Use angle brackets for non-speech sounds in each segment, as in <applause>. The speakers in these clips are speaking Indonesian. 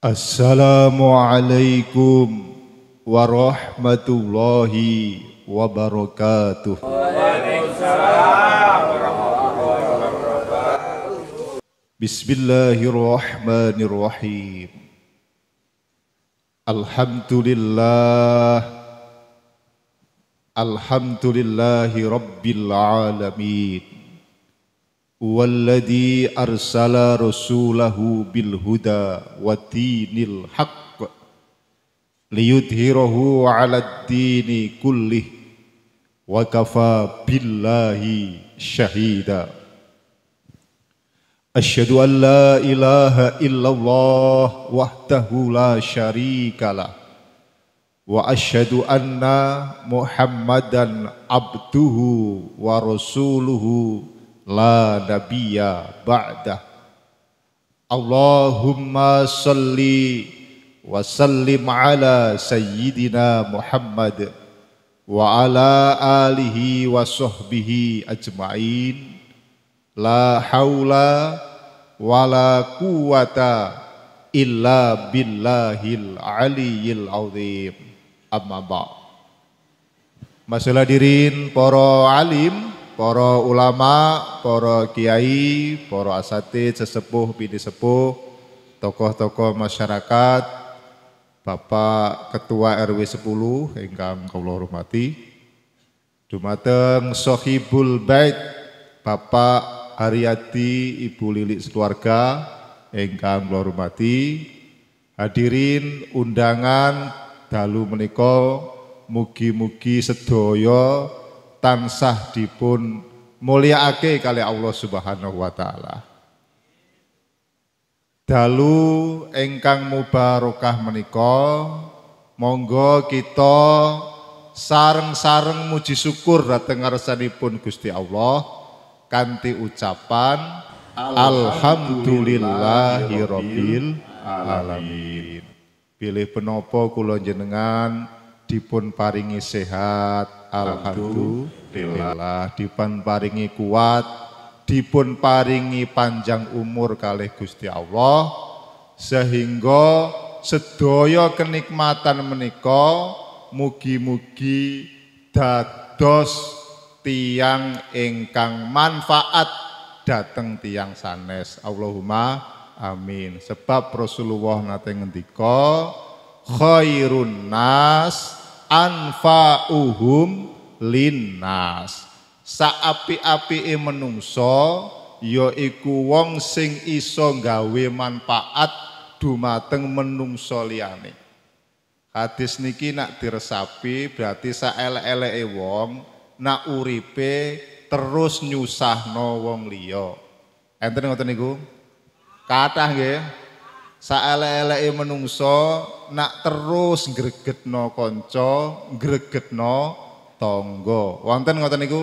Assalamualaikum warahmatullahi wabarakatuh. Waalaikumsalam warahmatullahi wabarakatuh. Bismillahirrahmanirrahim. Alhamdulillah. Alhamdulillahi rabbil alamin. والذي أرسل رسوله بالهدى ودين الحق ليظهره على الدين كله وكفى بالله شهيدا أشهد أن لا إله إلا الله وحده لا شريك له وأشهد أن محمدا عبده ورسوله la nabiyya ba'da Allahumma salli wa sallim ala sayyidina Muhammad wa ala alihi wa sahbihi ajma'in la haula wa la quwata illa billahil aliyil azim amma ba' Masalah dirin para alim para ulama, para kiai, para asatid, sesepuh, bini sepuh, tokoh-tokoh masyarakat, Bapak Ketua RW 10 ingkang kula hormati, dumateng Sohibul Bait Bapak Ariyati, Ibu Lilik sekeluarga ingkang kula hormati, hadirin undangan dalu menika mugi-mugi sedoyo tansah dipun mulyaake kali Allah Subhanahu wa taala. Dalu engkang mubarokah menika monggo kita sareng-sareng muji syukur dateng ngarsanipun Gusti Allah kanthi ucapan alhamdulillahirabbil alamin. Pilih penopo kula jenengan dipun paringi sehat, alhamdulillah dipun paringi kuat dipun paringi panjang umur kalih Gusti Allah sehingga sedaya kenikmatan menika mugi-mugi dados tiang ingkang manfaat dateng tiang sanes Allahumma amin sebab Rasulullah nate ngendika khairun nas anfa'uhum linnas saapi-api e menungso yaiku wong sing iso gawe manfaat dumateng menungso liyane hadis niki nak diresapi berarti saelek-eleke wong nak uripe terus nyusahno wong liya enten ngoten niku kathah nggih saelek-eleke menungso nak terus gregetno kanca, gregetno tangga. Wonten ngoten niku?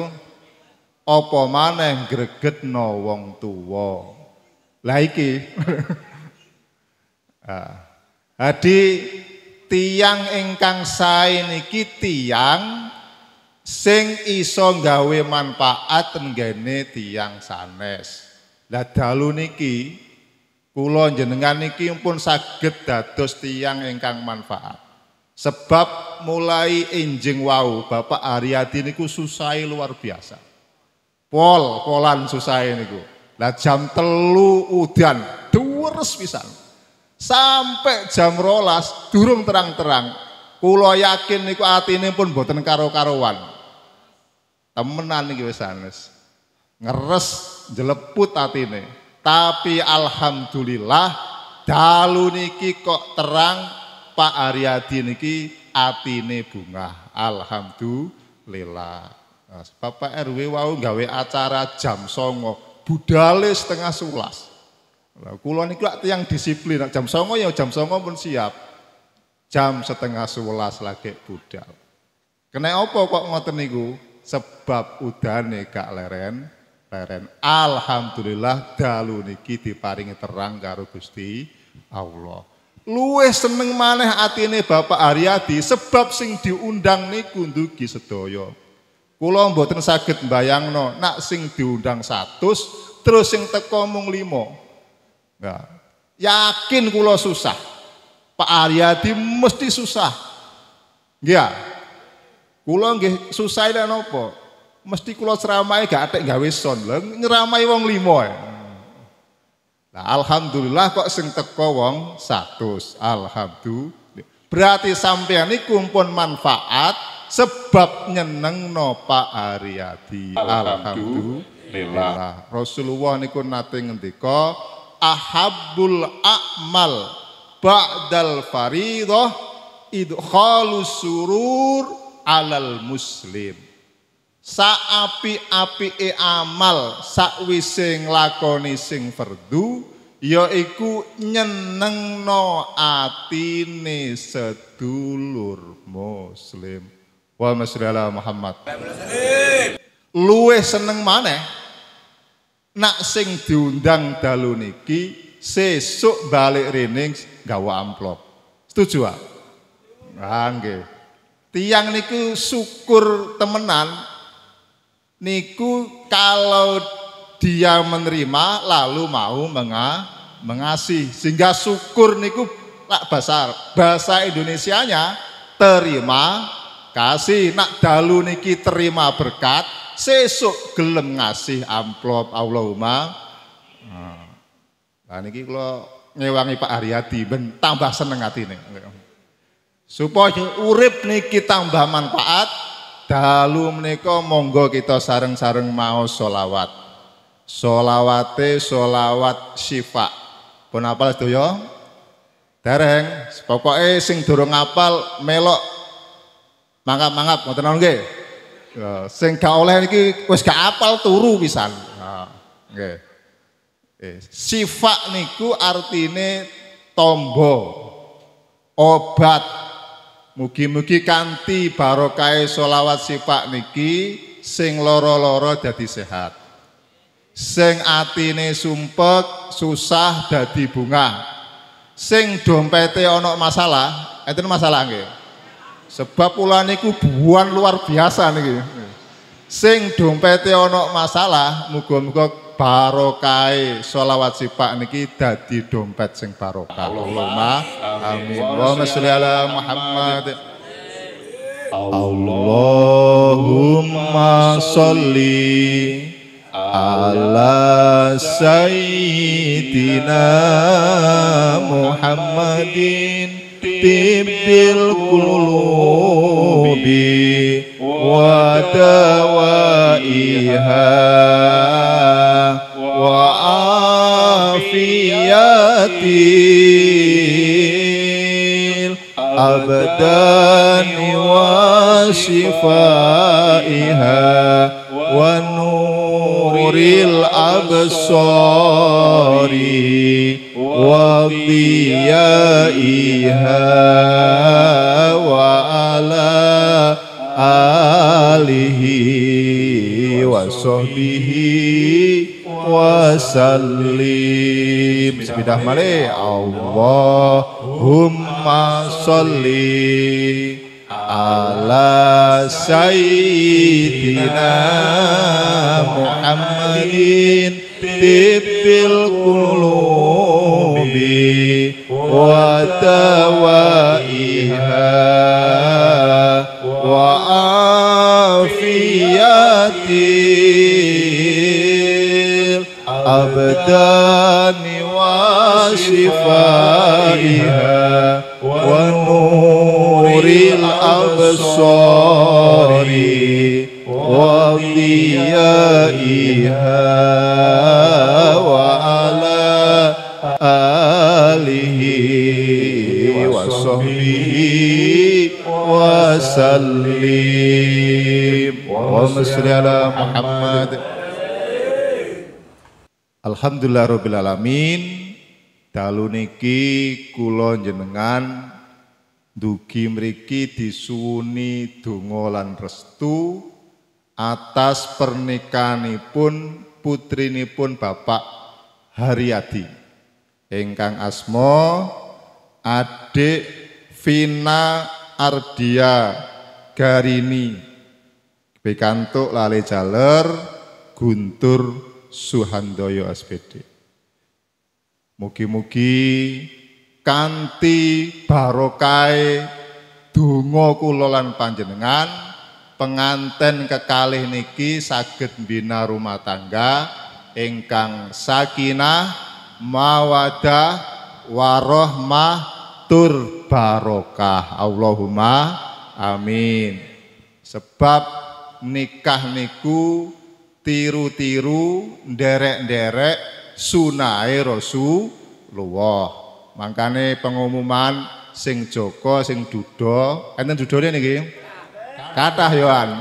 Apa maneh gregetno wong tuwa? Lah iki. <laughs> Ah. Hadi tiyang ingkang sae niki tiyang sing iso gawe manfaat nggene tiyang sanes. Lah dalu niki Kulon jenengan ini pun saged dados tiang ingkang manfaat. Sebab mulai injing wau Bapak Aryadi niku susai luar biasa. Pol, polan susai niku. Lah jam telu udan, duwers pisan. Sampai jam rolas durung terang-terang. Kulo yakin niku ini pun boten karo-karuan. Temenan nih wis anes. Ngeres jeleput nih. Tapi alhamdulillah dalu niki kok terang Pak Aryadi niki atine bunga. Alhamdulillah. Nah, Bapak RW wau gawe acara jam songo budale setengah sulas. Lah kula niku yang disiplin jam songo ya jam songo pun siap. Jam setengah sulas lagi budal. Kena opo kok ngoten niku? Sebab udane gak leren leren. Alhamdulillah dalu niki diparingi terang karo Gusti Allah. Luwih seneng maneh atine Bapak Aryadi sebab sing diundang niku ndugi sedaya. Kula mboten saged mbayangno nak sing diundang 100 terus sing teko mung 5. Nah, yakin kula susah. Pak Aryadi mesti susah. Ya. Kula nggih susah lan opo mesti kula ceramai gak atik gawe son lho nyeramai wong limo ya. Nah, alhamdulillah kok sing teko wong 100. Alhamdulillah. Berarti sampean iku pun manfaat sebab nyeneng no Pak Ariyadi. Alhamdulillah. Rasulullah niku nate ngendika ahabbul a'mal ba'dal faridah idkhalus surur alal muslim saapi-api e amal sakwise lakoni sing fardu yaiku nyenengno atine sedulur muslim wa masyaallah Muhammad luwih seneng maneh nak sing diundang dalu niki sesuk balik rening gawa amplop setuju ah nggih tiang niku syukur temenan niku kalau dia menerima lalu mau menga, mengasih sehingga syukur niku lak basar bahasa Indonesianya terima kasih nak dalu niki terima berkat sesuk gelem ngasih amplop Allahumma nah niki kalau ngewangi Pak Aryadi ben tambah seneng hati nih supaya urip niki tambah manfaat Dalu menika monggo kita sareng-sareng mau solawat. Solawate solawat syifa. Pun apal sedaya? Dereng, pokoke sing durung apal melok mangap-mangap mau -mangap. nggih. Ya, sing gak oleh niki wis gak apal turu pisan. Ha, nggih. Eh, syifa niku artine tombo obat Mugi-mugi kanthi barokahe selawat sifat niki sing loro-loro dadi sehat. Sing atine sumpek, susah dadi bunga. Sing dompete ana masalah, itu masalah nggih. Sebab pula niku buan luar biasa niki. Sing dompete ana masalah, muga-muga barokai sholawat Pak niki dadi dompet sing barokah Allahumma amin Allahumma sholli ala Muhammad Allahumma sholli ala sayyidina Muhammadin tibbil qulubi wa dawaiha البدن وشفائها ونور الأبصار وضيائها وعلى آله وصحبه وسلم بسم الله Allahumma salli ala sayyidina Muhammadin tibbil qulubi wa dawaiha wa afiyati الأبدان وشفائها ونور الأبصار وضيائها وعلى آله وصحبه وسلم اللهم صل على محمد Alhamdulillah Rabbil Alamin dalu niki kula jenengan dugi mriki disuni donga restu atas pernikahanipun putrinipun Bapak Haryadi Engkang Asmo, adik Vina Ardia Garini pikantuk lale jaler Guntur Suhandoyo SPD. Mugi-mugi kanti barokai dungo kulolan panjenengan penganten kekalih niki saged bina rumah tangga ingkang sakinah mawadah warohmah tur barokah Allahumma amin sebab nikah niku tiru-tiru derek-derek sunai Rasulullah. Makane pengumuman sing Joko sing Dudo, enten ini nih, kata Yohan,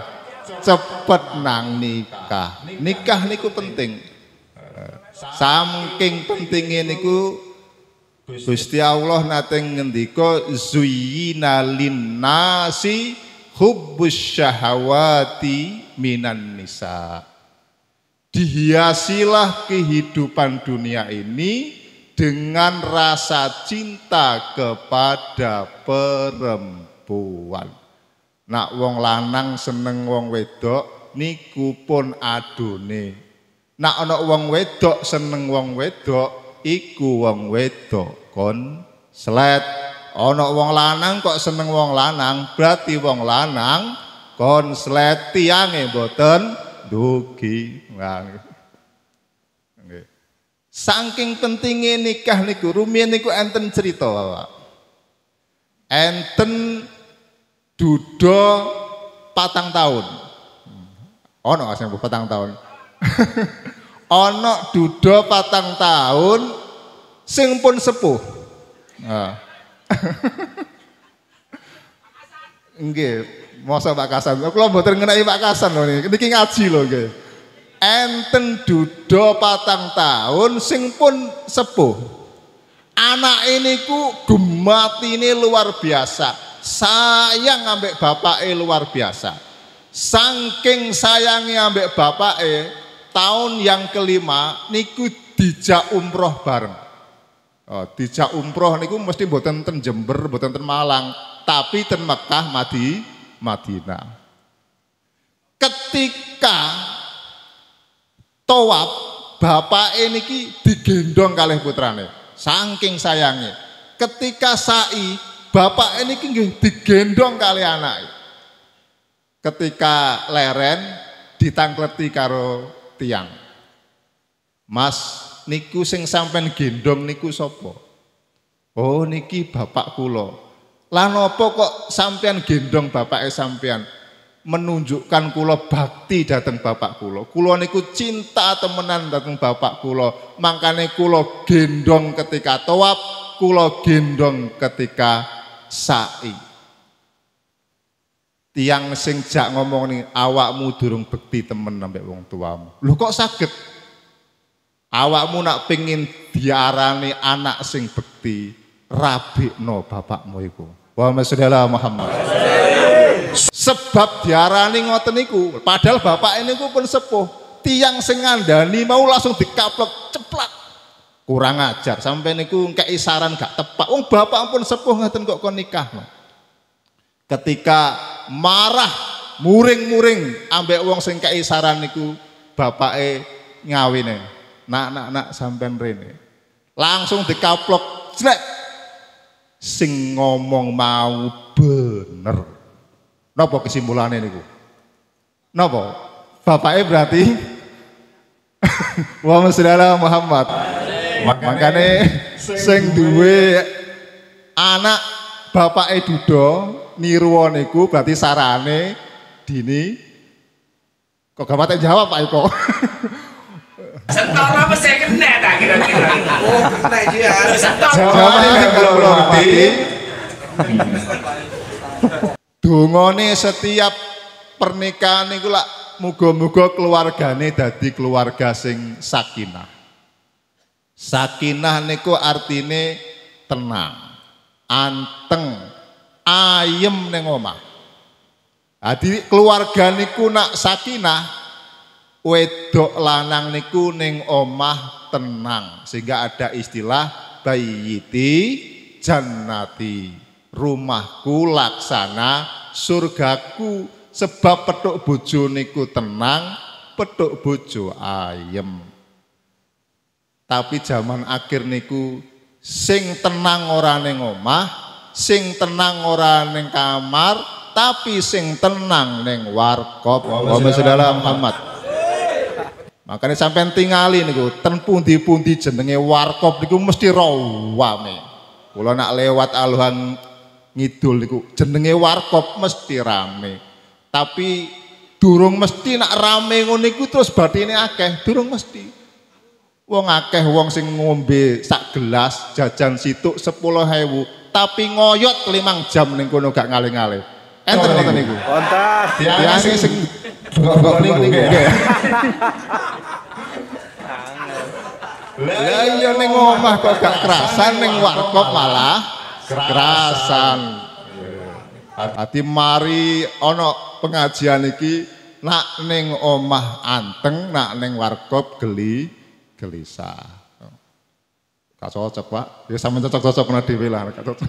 Cepet nang nikah. Nikah niku penting. Saking pentinge niku Gusti Allah nate ngendika lin nasi hubbus syahawati minan nisa. Dihiasilah kehidupan dunia ini dengan rasa cinta kepada perempuan. Nak wong lanang seneng wong wedok niku pun adone. Nak ana wong wedok seneng wong wedok iku wong wedok kon slet. Ana wong lanang kok seneng wong lanang berarti wong lanang kon slet tiange mboten dugi Saking pentingnya nikah niku rumiyin niku enten cerita Enten duda patang tahun. Hmm. Ono oh, asing patang tahun. <laughs> Ono duda patang tahun sing pun sepuh. Nah. <laughs> Nggih. Masa Pak Kasan, kalau buat ngenai Pak Kasan loh nih, niki ngaji loh guys. Enten dudo patang tahun sing pun sepuh. Anak ini ku ini luar biasa. Sayang ambek bapake luar biasa. Sangking sayangnya ambek bapake, tahun yang kelima niku dijak umroh bareng. Oh, dijak umroh niku mesti buatan ten Jember, termalang, ten Malang, tapi ten Mekah Madinah. Ketika tawaf bapak ini ki digendong kalih putrane, saking sayangnya. Ketika sa'i bapak ini ki digendong kali anak. Ketika leren ditangkleti karo tiang. Mas niku sing sampean gendong niku sopo? Oh niki bapak kulo. Lah nopo kok sampean gendong bapake sampean? menunjukkan kulo bakti datang bapak kulo Kula niku cinta temenan datang bapak kulo makannya kulo gendong ketika tawaf, kulo gendong ketika sa'i. Tiang sing jak ngomong nih, awakmu durung bekti temen sampai wong tuamu. lu kok sakit Awakmu nak pingin diarani anak sing bekti, no bapakmu iku. Allahumma sholli Muhammad. Sebab diarani ngoten padahal bapak ini ku pun sepuh. Tiang sing ngandani mau langsung dikaplek ceplak. Kurang ajar sampai niku kayak isaran gak tepat. Wong bapak pun sepuh ngoten kok kau nikah. Ketika marah muring-muring ambek wong sing kayak isaran niku E ngawine. Nak nak nak sampai rene. Langsung dikaplok jelek sing ngomong mau bener. Napa kesimpulannya niku? Napa? Bapaknya berarti <laughs> Muhammad Saudara Muhammad. Makanya sing duwe anak e duduk niruwon niku berarti sarane dini kok gak jawab Pak Eko. <laughs> Setor apa saya kena tak kira-kira? Oh, kena dia. Setor. Jawabannya kalau belum mati. <laughs> Dungone setiap pernikahan niku lak mugo mugo keluargane dadi keluarga sing sakinah. Sakinah niku artine tenang, anteng, ayem ning omah. Jadi nah, keluarga niku nak sakinah wedok lanang niku ning omah tenang sehingga ada istilah bayiti jannati rumahku laksana surgaku sebab petuk bojo niku tenang petuk bojo ayem tapi zaman akhir niku sing tenang ora ning omah sing tenang ora ning kamar tapi sing tenang ning warkop Allahumma sholli ala Muhammad Makanya sampai tingali niku, ten pundi-pundi jenenge warkop niku mesti rawame. Kalau nak lewat aluhan ngidul niku jenenge warkop mesti rame. Tapi durung mesti nak rame ngono niku terus ini akeh, durung mesti. Wong akeh wong sing ngombe sak gelas jajan situ sepuluh 10.000, tapi ngoyot limang jam ning kono gak ngale-ngale. Enten wonten niku. Wonten. Biasa sing bengok-bengok niku nggih. Ya. Lah iya ning omah kok gak kerasan ning warkop malah kerasan. Ati mari Ono pengajian iki nak ning omah anteng, nak ning warkop geli gelisah. Gak cocok, Pak. Ya sama cocok-cocok pernah dhewe lah, gak cocok.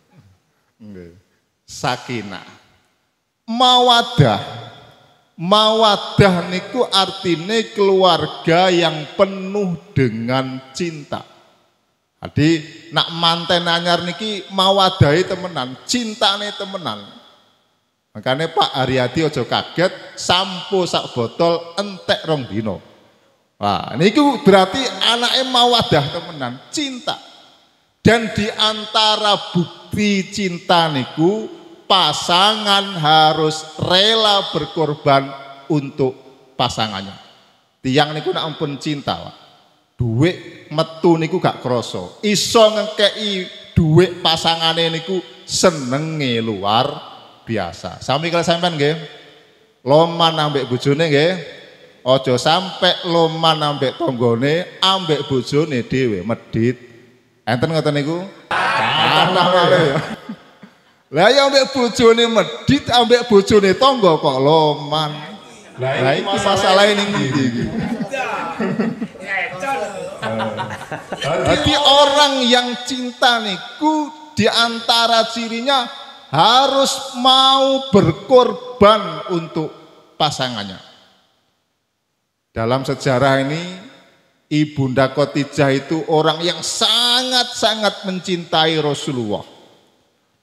<laughs> Nggih. Sakina, Mawadah. Mawadah niku artine keluarga yang penuh dengan cinta. Jadi nak manten anyar niki mawadahi temenan, cintane temenan. Makanya Pak Ariati ojo kaget, sampo sak botol entek rong dino. Wah, niku berarti anaknya mawadah temenan, cinta. Dan diantara bukti cinta niku pasangan harus rela berkorban untuk pasangannya. Tiang niku nak ampun cinta, Pak. Duit metu niku gak kroso. Iso ngekei duit pasangannya niku senenge luar biasa. Sami kalau sampean nggih. Loman ambek bojone nggih. Ojo sampai loman nambah tonggone, ambek bojone dhewe medit. Enten ngoten niku? Tanah lah ya ambek bojone medit ambek bojone tangga kok loman. Lah iki masalah ning ndi iki? Jadi orang yang cinta niku diantara cirinya harus mau berkorban untuk pasangannya. Dalam sejarah ini Ibunda Khadijah itu orang yang sangat-sangat mencintai Rasulullah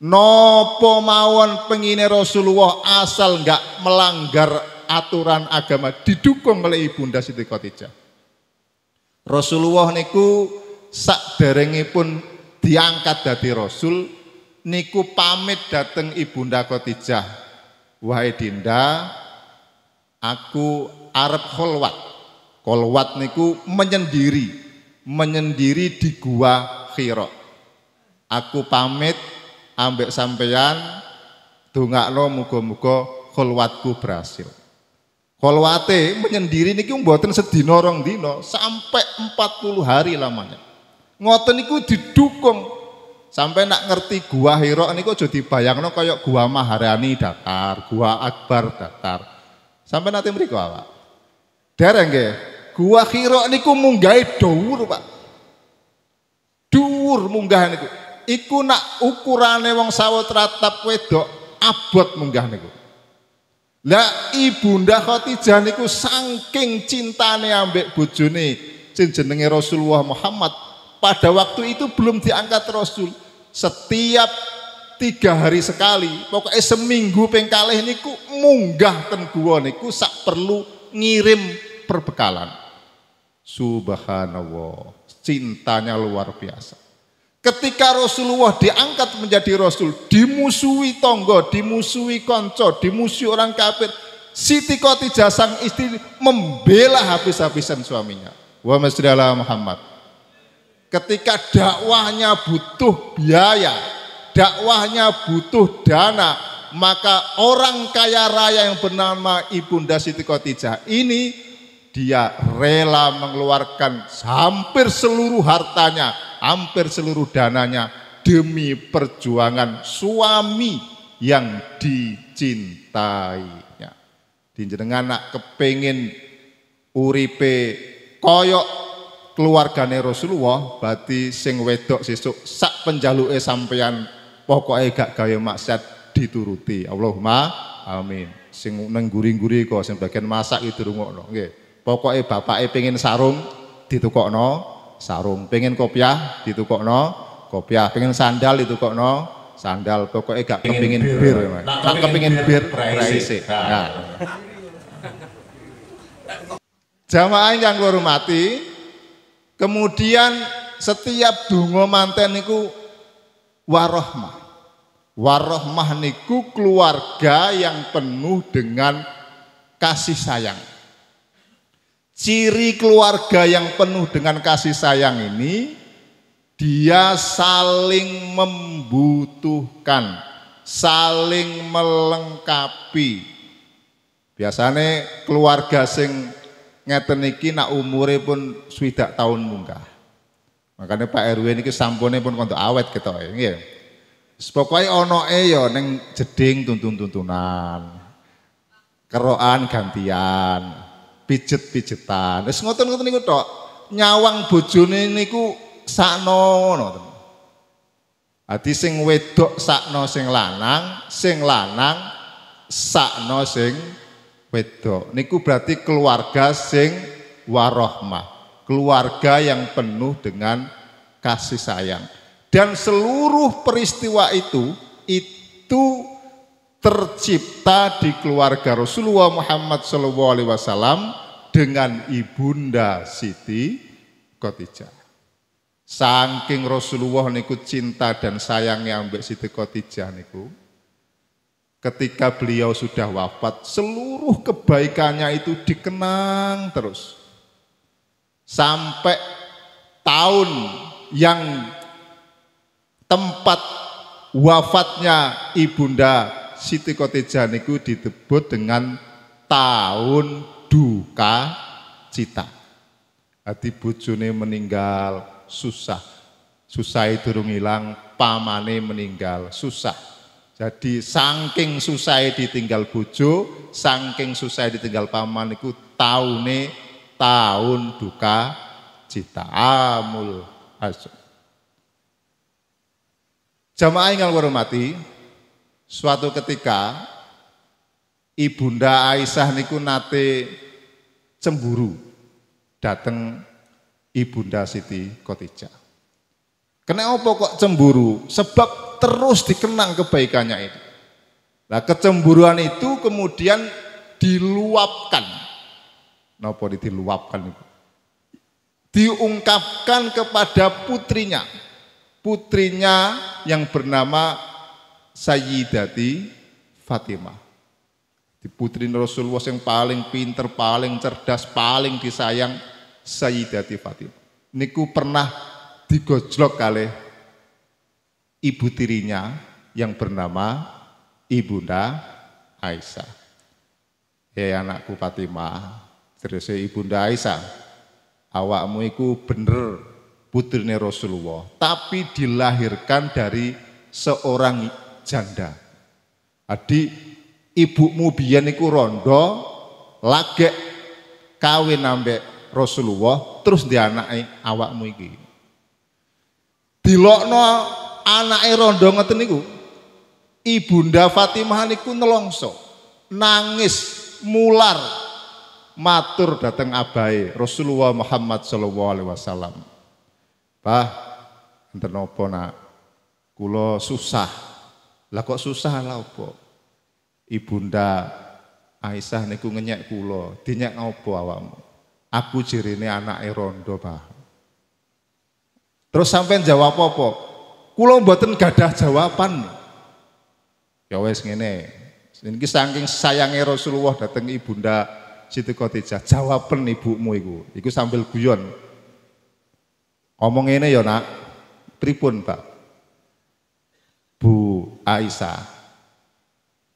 Nopo mawon pengine Rasulullah asal nggak melanggar aturan agama didukung oleh Ibunda Siti Khadijah. Rasulullah niku sak pun diangkat dari Rasul niku pamit dateng Ibunda Khadijah. Wahai Dinda, aku Arab kholwat. Kholwat niku menyendiri, menyendiri di gua Khira. Aku pamit ambek sampeyan dongakno muga-muga khulwatku berhasil. Khulwate menyendiri niki mboten sedina rong dina, sampai 40 hari lamanya. Ngoten niku didukung sampai nak ngerti gua Hiro niku aja dibayangno kaya gua Maharani datar, gua Akbar datar. Sampai nanti mriku awak. Dereng nggih. Gua Hiro niku munggahe dhuwur, Pak. Dhuwur munggah niku iku nak ukurane wong sawatra ratap wedok abot munggah niku. Lah Ibunda Khadijah niku saking cintane ambek bojone sing jenenge Rasulullah Muhammad pada waktu itu belum diangkat Rasul. Setiap tiga hari sekali, pokoknya seminggu pengkaleh niku munggah ten gua niku sak perlu ngirim perbekalan. Subhanallah, cintanya luar biasa. Ketika Rasulullah diangkat menjadi Rasul, dimusuhi tonggo, dimusuhi konco, dimusuhi orang kafir. Siti Khadijah sang istri membela habis-habisan suaminya. Wa masyidala Muhammad. Ketika dakwahnya butuh biaya, dakwahnya butuh dana, maka orang kaya raya yang bernama Ibunda Siti Khadijah ini dia rela mengeluarkan hampir seluruh hartanya hampir seluruh dananya demi perjuangan suami yang dicintainya. Dijenengan nak kepingin uripe koyok keluargane Rasulullah, berarti sing wedok sesuk sak penjaluke sampeyan pokoknya gak gaya maksiat dituruti. Allahumma amin. Sing neng guring-guri kok sing bagian masak itu rungokno nggih. Pokoke bapake pengen sarung ditukokno sarung. Pengen kopiah ditukokno kopiah. Pengen sandal ditukokno sandal. Pokoknya gak kepingin bir. tak nah, kepingin bir raisi. Nah. Jamaah yang kula hormati, kemudian setiap dungo manten niku warohmah. Warohmah niku keluarga yang penuh dengan kasih sayang Ciri keluarga yang penuh dengan kasih sayang ini, dia saling membutuhkan, saling melengkapi. Biasanya keluarga sing ngeten iki nak umure pun swidak tahun munggah. Makanya Pak RW ini sampune pun untuk awet gitu, ya Pokoke ono ya neng jeding tuntun-tuntunan. Keroan gantian, pijet-pijetan. Wis ngoten-ngoten niku tok. Nyawang bojone niku sakno ngoten. hati sing wedok sakno sing lanang, sing lanang sakno sing wedok. Niku berarti keluarga sing warohmah. Keluarga yang penuh dengan kasih sayang. Dan seluruh peristiwa itu itu tercipta di keluarga Rasulullah Muhammad SAW dengan ibunda Siti Khadijah. Saking Rasulullah niku cinta dan sayangnya ambek Siti Khadijah niku. Ketika beliau sudah wafat, seluruh kebaikannya itu dikenang terus. Sampai tahun yang tempat wafatnya ibunda Siti Koteja niku disebut dengan tahun duka cita. Hati bojone meninggal susah. Susah itu hilang, pamane meninggal susah. Jadi saking susah ditinggal bojo, saking susah ditinggal paman niku taune tahun duka cita amul hasud. Jamaah yang hormati, Suatu ketika Ibunda Aisyah niku nate cemburu dateng Ibunda Siti Khadijah. Kenapa kok cemburu? Sebab terus dikenang kebaikannya itu. Nah, kecemburuan itu kemudian diluapkan. Napa diluapkan itu? Diungkapkan kepada putrinya. Putrinya yang bernama Sayyidati Fatimah. Di putri Rasulullah yang paling pinter, paling cerdas, paling disayang Sayyidati Fatimah. Niku pernah digojlok kali ibu tirinya yang bernama Ibunda Aisyah. Hei anakku Fatimah, terus Ibunda Aisyah, awakmu iku bener putrinya Rasulullah, tapi dilahirkan dari seorang janda. Adi ibumu biyen iku rondo lagek kawin ambek Rasulullah terus di anake awakmu iki. Dilokno anake rondo ngeten niku. Ibunda Fatimah niku nelongso, nangis, mular, matur dateng abai Rasulullah Muhammad sallallahu alaihi wasallam. Bah, enten napa nak? Kula susah lah kok susah lah opo? Ibunda Aisyah niku ngenyek kula, dinyek ngopo awakmu? Aku jirine anake rondo, Pak. Terus sampean jawab apa? Kula mboten gadah jawaban. Ya wis ngene. Niki saking sayange Rasulullah dateng Ibunda Siti Khadijah, jawaban ibumu iku. Iku sambil guyon. Omong ini ya, Nak. Pripun, Pak? Aisyah.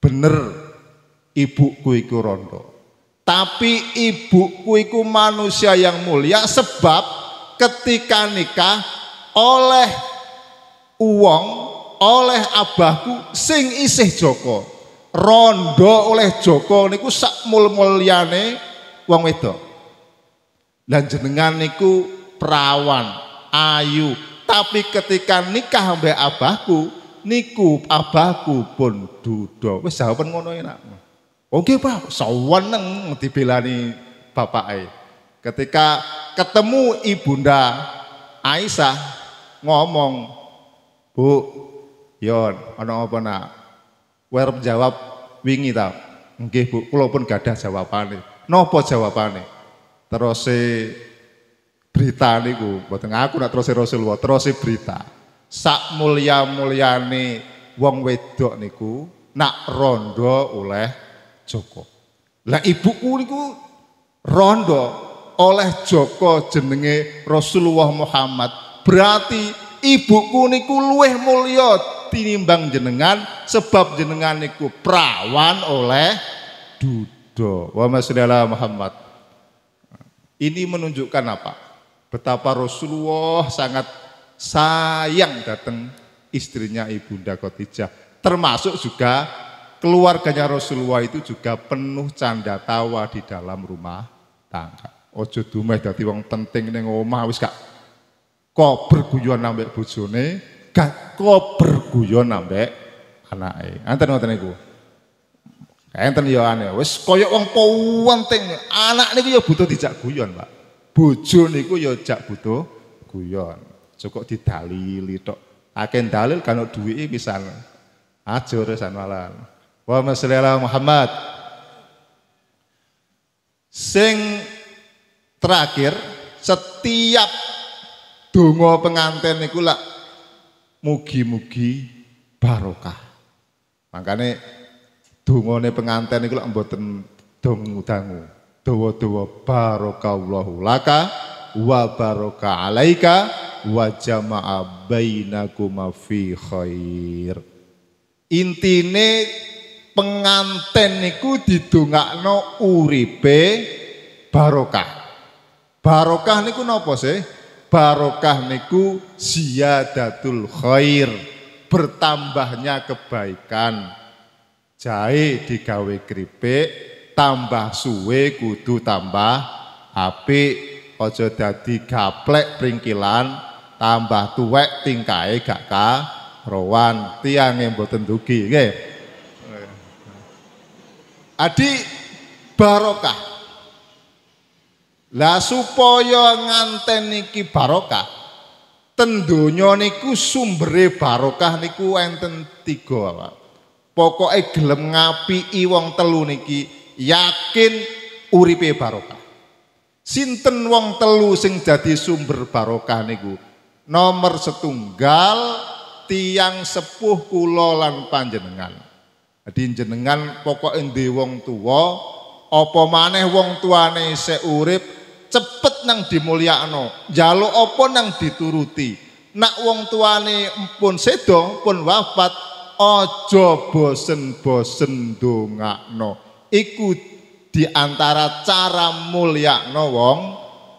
Bener ibuku iku rondo. Tapi ibuku iku manusia yang mulia sebab ketika nikah oleh uang oleh abahku sing isih Joko. Rondo oleh Joko niku sak mul-mulyane wong wedok. Lan jenengan niku perawan, ayu, tapi ketika nikah ambek abahku niku abahku pun duda. Wis jawaban ngono enak. Ya, oh nggih Pak, saweneng dibelani bapake. Ketika ketemu Ibunda Aisyah ngomong, "Bu, yon ana apa nak?" Kowe jawab wingi ta? Nggih Bu, kula pun gadah jawabane. Napa jawabane? Terus berita niku, mboten aku nak terus Rasulullah, terus berita sak mulia mulyane wong wedok niku nak rondo oleh Joko. Lah ibuku niku rondo oleh Joko jenenge Rasulullah Muhammad. Berarti ibuku niku luweh mulia tinimbang jenengan sebab jenengan niku perawan oleh dudo. Wa Muhammad. Ini menunjukkan apa? Betapa Rasulullah sangat sayang datang istrinya Ibunda Khadijah. Termasuk juga keluarganya Rasulullah itu juga penuh canda tawa di dalam rumah tangga. Ojo dumeh dadi wong penting ning omah wis gak kok berguyon ambek bojone, gak kober berguyon ambek anake. Anten ngoten niku. Enten ya aneh, wis kaya wong penting. Anak niku ya butuh dijak guyon, Pak. Bojo niku ya jak butuh guyon cukup didalili tok. Akan dalil kalau duit misal ajur sanalan. Wa masallallahu Muhammad. Sing terakhir setiap donga pengantin niku lak mugi-mugi barokah. Makanya dongane pengantin niku lak mboten dongu-dangu. dua dawa barokallahu laka wa baraka alaika wa jama'a bainakuma fi khair. Intine penganten niku didongakno uripe barokah. Barokah niku napa sih? Barokah niku ziyadatul khair, bertambahnya kebaikan. Jahe digawe kripik, tambah suwe kudu tambah apik aja dadi gaplek pringkilan tambah tuwek tingkae gak karuan tiange mboten dugi nggih Adi barokah lah supaya nganten iki barokah tendonya niku sumbere barokah niku enten tiga Pak pokoke gelem ngapiki wong telu niki yakin uripe barokah Sinten wong telu sing jadi sumber barokah niku. Nomor setunggal tiang sepuh kula lan panjenengan. Jadi jenengan pokoke ndhe wong tuwa, apa maneh wong tuane isih urip, cepet nang dimulyakno, njaluk apa nang dituruti. Nak wong tuane pun sedo, pun wafat, aja bosen-bosen ndongakno. Iku di antara cara muliak wong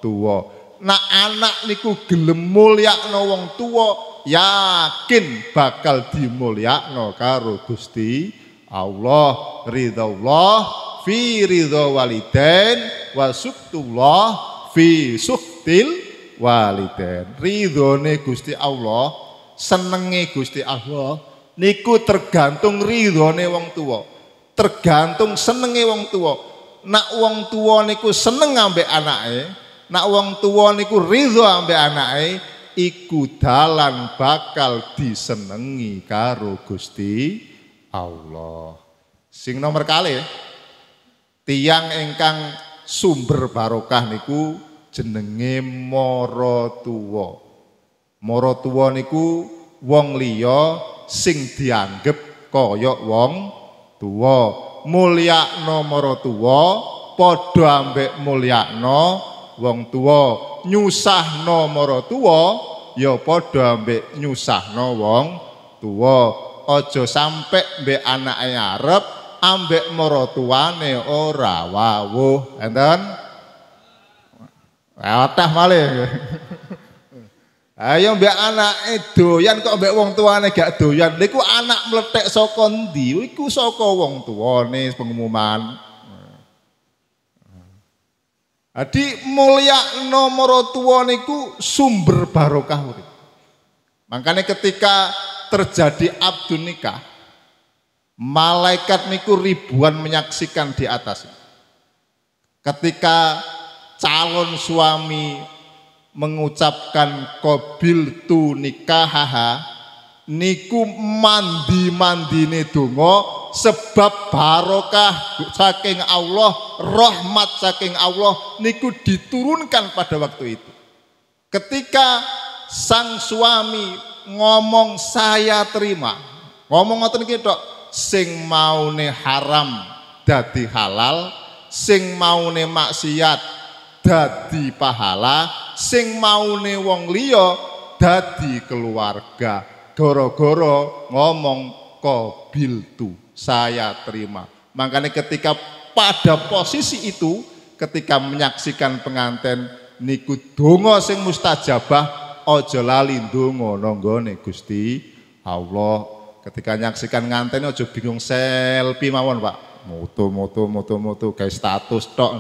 tua. nak anak niku gelem mulyakno wong tua yakin bakal dimulyakno karo Gusti Allah, Ridho Allah fi ridha walidain wa suktullah fi suktil walidain. Ridhone Gusti Allah, senenge Gusti Allah niku tergantung ridhone wong tua tergantung senenge wong tua nak uang tua niku seneng ambek anak nak uang tua niku ridho ambek anak iku dalan bakal disenengi karo Gusti Allah. Sing nomor kali tiang ingkang sumber barokah niku jenenge moro tua. Moro tua niku wong liya sing dianggep koyok wong tua. mulyakno mara tuwa padha ambek mulyakno wong tuwa nyusahno mara tuwa ya padha ambek nyusahno wong tuwa aja sampe mbek anake arep ambek mara tuane ora wawuh enten Ya, atah malih. <laughs> Ayo mbak anak e doyan kok mbak wong tuane gak doyan. Niku anak meletek saka di, Iku saka wong tuane pengumuman. Jadi mulia nomor tua niku sumber barokah urip. Makanya ketika terjadi abdu nikah, malaikat niku ribuan menyaksikan di atas. Ketika calon suami mengucapkan kobil tu nikahaha niku mandi mandi donga sebab barokah saking Allah rahmat saking Allah niku diturunkan pada waktu itu ketika sang suami ngomong saya terima ngomong ngoten iki tok sing maune haram dadi halal sing mau maune maksiat dadi pahala sing maune wong liya dadi keluarga goro-goro ngomong tu saya terima makanya ketika pada posisi itu ketika menyaksikan penganten niku dongo sing mustajabah ojo lali dongo nonggo Gusti Allah ketika menyaksikan nganten ojo bingung selfie mawon Pak moto moto moto moto guys status tok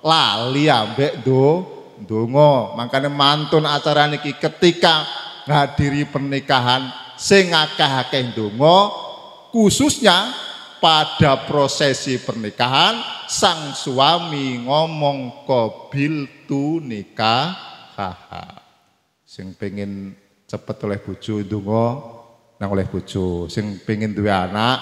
lali ambek do Dungo, makanya mantun acara niki ketika hadiri pernikahan sing akeh-akeh khususnya pada prosesi pernikahan sang suami ngomong kobil tu nikah haha sing pengen cepet oleh bucu dungo, nang oleh bucu. sing pengen dua anak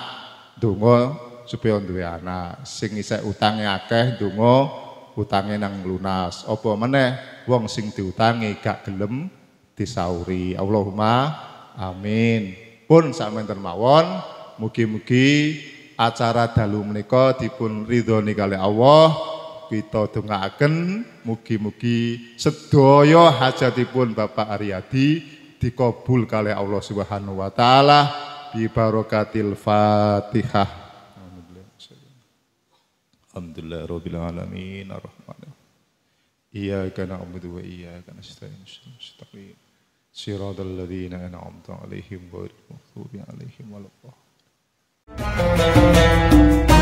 dungo supaya dua anak sing isek utangnya akeh dungo utange nang lunas. Apa meneh wong sing diutangi gak gelem disauri. Allahumma amin. Pun sakmenten mawon mugi-mugi acara dalu menika dipun ridhoni kali Allah. Kita dongaaken mugi-mugi sedaya hajatipun Bapak Aryadi dikabul kali Allah Subhanahu wa taala bi barokatil Fatihah. الحمد لله رب العالمين الرحمن الرحيم إياك نعبد وإياك نستعين اهدنا المستقيم صراط الذين أنعمت عليهم غير المغضوب عليهم ولا الضالين